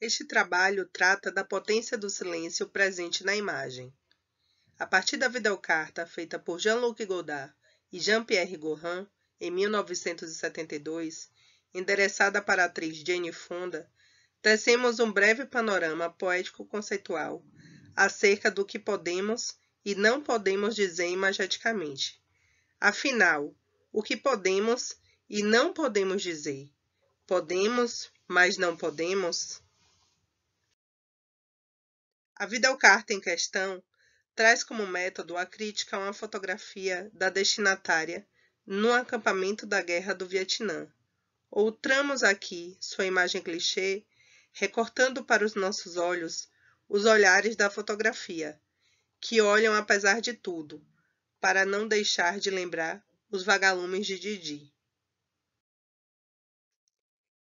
Este trabalho trata da potência do silêncio presente na imagem. A partir da videocarta feita por Jean-Luc Godard e Jean-Pierre Gorin em 1972, endereçada para a atriz Jane Fonda, tecemos um breve panorama poético-conceitual acerca do que podemos e não podemos dizer imageticamente. Afinal, o que podemos e não podemos dizer? Podemos, mas não podemos? A Vida ao é Carta em questão traz como método a crítica a uma fotografia da destinatária no acampamento da Guerra do Vietnã. Outramos aqui sua imagem clichê, recortando para os nossos olhos os olhares da fotografia, que olham apesar de tudo, para não deixar de lembrar os vagalumes de Didi.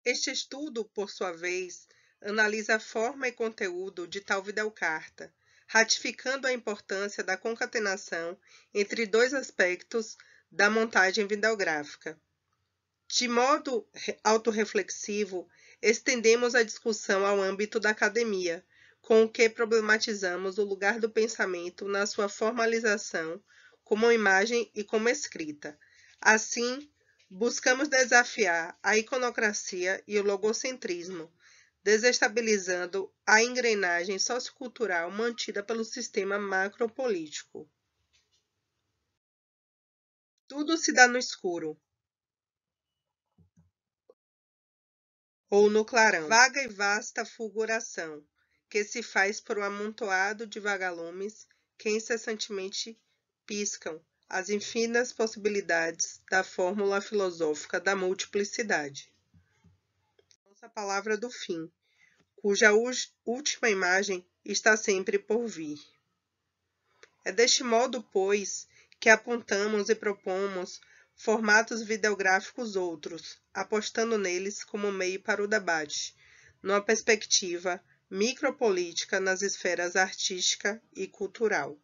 Este estudo, por sua vez, analisa forma e conteúdo de tal videocarta, ratificando a importância da concatenação entre dois aspectos da montagem videográfica. De modo autorreflexivo, estendemos a discussão ao âmbito da academia, com o que problematizamos o lugar do pensamento na sua formalização como imagem e como escrita. Assim, buscamos desafiar a iconocracia e o logocentrismo, desestabilizando a engrenagem sociocultural mantida pelo sistema macropolítico. Tudo se dá no escuro ou no clarão, vaga e vasta fulguração que se faz por um amontoado de vagalumes que incessantemente piscam as infinitas possibilidades da fórmula filosófica da multiplicidade essa palavra do fim, cuja última imagem está sempre por vir. É deste modo, pois, que apontamos e propomos formatos videográficos outros, apostando neles como meio para o debate, numa perspectiva micropolítica nas esferas artística e cultural.